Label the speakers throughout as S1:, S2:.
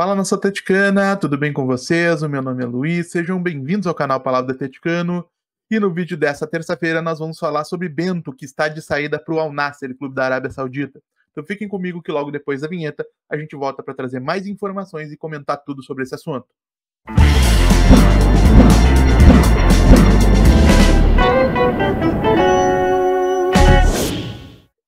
S1: Fala nossa Teticana, tudo bem com vocês? O meu nome é Luiz, sejam bem-vindos ao canal Palavra do Atleticano. E no vídeo dessa terça-feira nós vamos falar sobre Bento, que está de saída para o Al Nasser, clube da Arábia Saudita. Então fiquem comigo que logo depois da vinheta a gente volta para trazer mais informações e comentar tudo sobre esse assunto. Música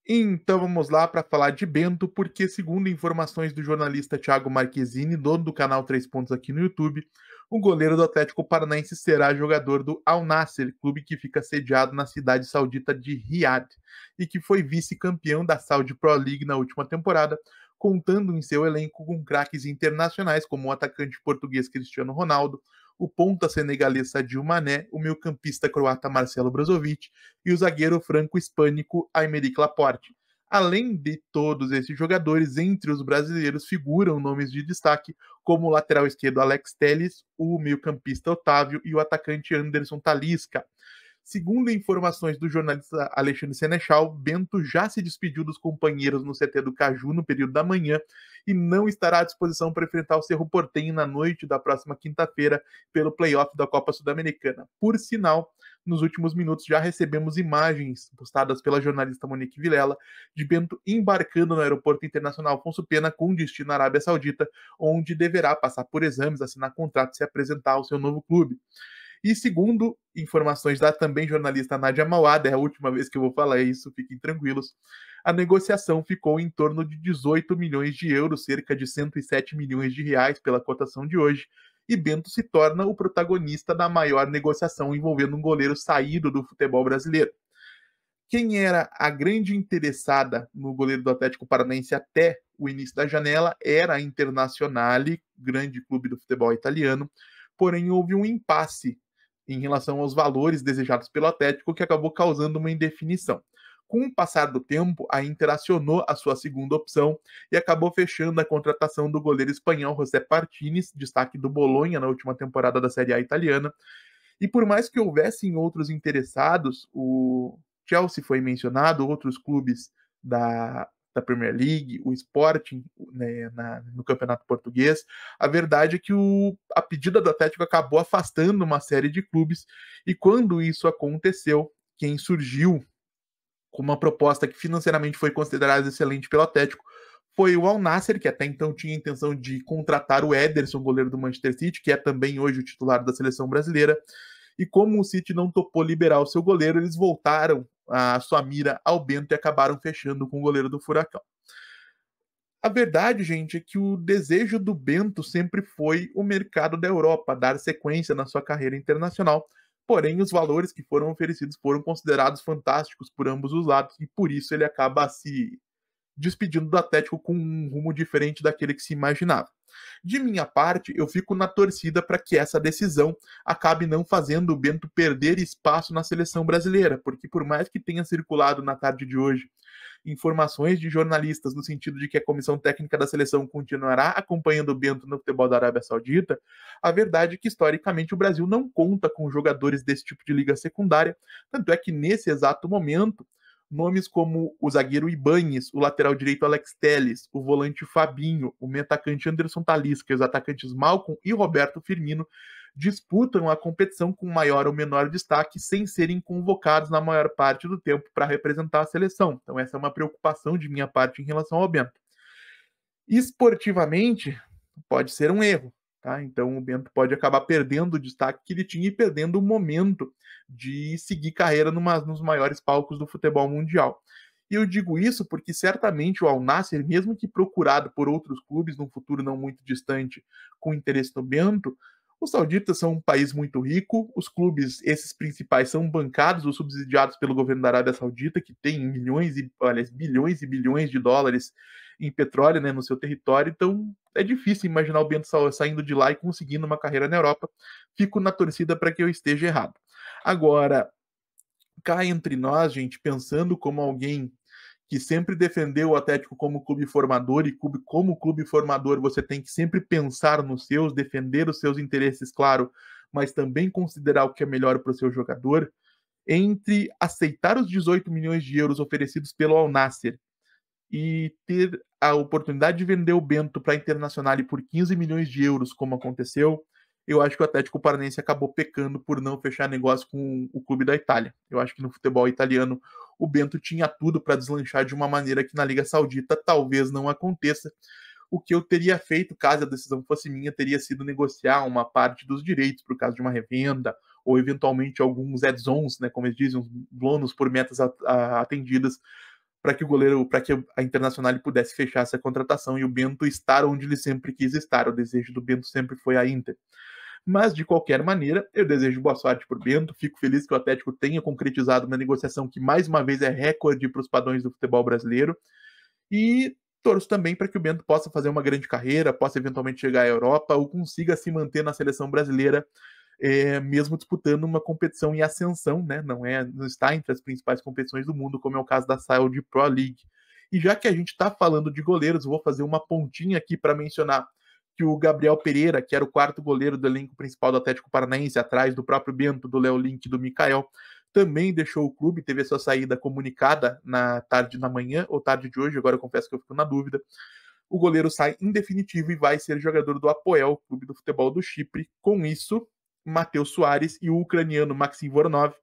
S1: então vamos lá para falar de Bento, porque segundo informações do jornalista Thiago Marquezine, dono do canal Três Pontos aqui no YouTube, o goleiro do Atlético Paranaense será jogador do Al Nasser, clube que fica sediado na cidade saudita de Riad e que foi vice-campeão da Saudi Pro League na última temporada, contando em seu elenco com craques internacionais como o atacante português Cristiano Ronaldo, o ponta senegalês Sadio Mané, o meio-campista croata Marcelo Brozovic e o zagueiro franco-hispânico Aymeric Laporte. Além de todos esses jogadores, entre os brasileiros figuram nomes de destaque como o lateral esquerdo Alex Teles, o meio-campista Otávio e o atacante Anderson Talisca. Segundo informações do jornalista Alexandre Senechal, Bento já se despediu dos companheiros no CT do Caju no período da manhã e não estará à disposição para enfrentar o Cerro Portenho na noite da próxima quinta-feira pelo playoff da Copa Sudamericana. americana Por sinal, nos últimos minutos já recebemos imagens postadas pela jornalista Monique Vilela de Bento embarcando no Aeroporto Internacional Afonso Pena com destino à Arábia Saudita, onde deverá passar por exames, assinar contrato e se apresentar ao seu novo clube. E segundo informações da também jornalista Nadia Mauada, é a última vez que eu vou falar isso, fiquem tranquilos. A negociação ficou em torno de 18 milhões de euros, cerca de 107 milhões de reais pela cotação de hoje, e Bento se torna o protagonista da maior negociação envolvendo um goleiro saído do futebol brasileiro. Quem era a grande interessada no goleiro do Atlético Paranaense até o início da janela era a Internazionale, grande clube do futebol italiano, porém houve um impasse em relação aos valores desejados pelo Atlético, que acabou causando uma indefinição. Com o passar do tempo, a Inter acionou a sua segunda opção e acabou fechando a contratação do goleiro espanhol José Partines, destaque do Bolonha na última temporada da Série A italiana. E por mais que houvessem outros interessados, o Chelsea foi mencionado, outros clubes da da Premier League, o Sporting né, na, no Campeonato Português. A verdade é que o, a pedida do Atlético acabou afastando uma série de clubes, e quando isso aconteceu, quem surgiu com uma proposta que financeiramente foi considerada excelente pelo Atlético foi o Al que até então tinha a intenção de contratar o Ederson, goleiro do Manchester City, que é também hoje o titular da seleção brasileira. E como o City não topou liberar o seu goleiro, eles voltaram a sua mira ao Bento e acabaram fechando com o goleiro do Furacão. A verdade, gente, é que o desejo do Bento sempre foi o mercado da Europa, dar sequência na sua carreira internacional. Porém, os valores que foram oferecidos foram considerados fantásticos por ambos os lados e por isso ele acaba se despedindo do Atlético com um rumo diferente daquele que se imaginava. De minha parte, eu fico na torcida para que essa decisão acabe não fazendo o Bento perder espaço na seleção brasileira, porque por mais que tenha circulado na tarde de hoje informações de jornalistas no sentido de que a comissão técnica da seleção continuará acompanhando o Bento no futebol da Arábia Saudita, a verdade é que historicamente o Brasil não conta com jogadores desse tipo de liga secundária, tanto é que nesse exato momento nomes como o zagueiro Ibanes, o lateral direito Alex Teles, o volante Fabinho, o meio atacante Anderson Talisca, os atacantes Malcolm e Roberto Firmino disputam a competição com maior ou menor destaque sem serem convocados na maior parte do tempo para representar a seleção. Então essa é uma preocupação de minha parte em relação ao Bento. Esportivamente, pode ser um erro, Tá? Então o Bento pode acabar perdendo o destaque que ele tinha e perdendo o momento de seguir carreira numa, nos maiores palcos do futebol mundial. E eu digo isso porque certamente o Al Nasser, mesmo que procurado por outros clubes num futuro não muito distante com interesse no Bento, os sauditas são um país muito rico, os clubes, esses principais, são bancados ou subsidiados pelo governo da Arábia Saudita, que tem milhões e, olha, bilhões e bilhões de dólares em petróleo né, no seu território, então é difícil imaginar o Bento saindo de lá e conseguindo uma carreira na Europa. Fico na torcida para que eu esteja errado. Agora, cá entre nós, gente, pensando como alguém que sempre defendeu o Atlético como clube formador e clube, como clube formador você tem que sempre pensar nos seus, defender os seus interesses, claro, mas também considerar o que é melhor para o seu jogador, entre aceitar os 18 milhões de euros oferecidos pelo Al Nasser e ter a oportunidade de vender o Bento para a Internacional por 15 milhões de euros, como aconteceu, eu acho que o Atlético Paranense acabou pecando por não fechar negócio com o clube da Itália. Eu acho que no futebol italiano o Bento tinha tudo para deslanchar de uma maneira que na Liga Saudita talvez não aconteça. O que eu teria feito, caso a decisão fosse minha, teria sido negociar uma parte dos direitos para o caso de uma revenda, ou eventualmente alguns add-ons, né, como eles dizem, uns bônus por metas atendidas para que o goleiro, para que a Internacional pudesse fechar essa contratação e o Bento estar onde ele sempre quis estar. O desejo do Bento sempre foi a Inter. Mas, de qualquer maneira, eu desejo boa sorte para o Bento. Fico feliz que o Atlético tenha concretizado uma negociação que, mais uma vez, é recorde para os padrões do futebol brasileiro. E torço também para que o Bento possa fazer uma grande carreira, possa eventualmente chegar à Europa ou consiga se manter na seleção brasileira é, mesmo disputando uma competição em ascensão, né? Não, é, não está entre as principais competições do mundo, como é o caso da Saudi Pro League. E já que a gente está falando de goleiros, vou fazer uma pontinha aqui para mencionar que o Gabriel Pereira, que era o quarto goleiro do elenco principal do Atlético Paranaense, atrás do próprio Bento, do Léo Link, do Mikael, também deixou o clube, teve a sua saída comunicada na tarde na manhã ou tarde de hoje, agora eu confesso que eu fico na dúvida. O goleiro sai indefinitivo e vai ser jogador do Apoel, clube do futebol do Chipre. Com isso, Matheus Soares e o ucraniano Maxim Voronov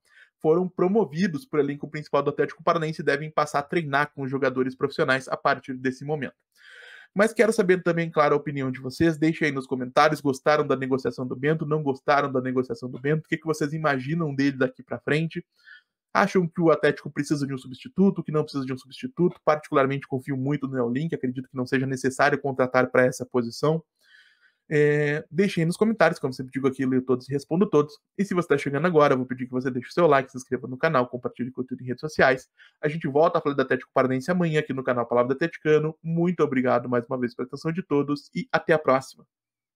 S1: foram promovidos para o elenco principal do Atlético Paranaense e devem passar a treinar com os jogadores profissionais a partir desse momento. Mas quero saber também, claro, a opinião de vocês. Deixem aí nos comentários. Gostaram da negociação do Bento? Não gostaram da negociação do Bento? O que, que vocês imaginam dele daqui para frente? Acham que o Atlético precisa de um substituto, que não precisa de um substituto? Particularmente confio muito no Neolink, acredito que não seja necessário contratar para essa posição. É, deixe aí nos comentários, como sempre digo aqui, leio todos e respondo todos. E se você está chegando agora, eu vou pedir que você deixe o seu like, se inscreva no canal, compartilhe conteúdo em redes sociais. A gente volta a falar da Atlético Paranaense amanhã aqui no canal Palavra do Atleticano. Muito obrigado mais uma vez pela atenção de todos e até a próxima.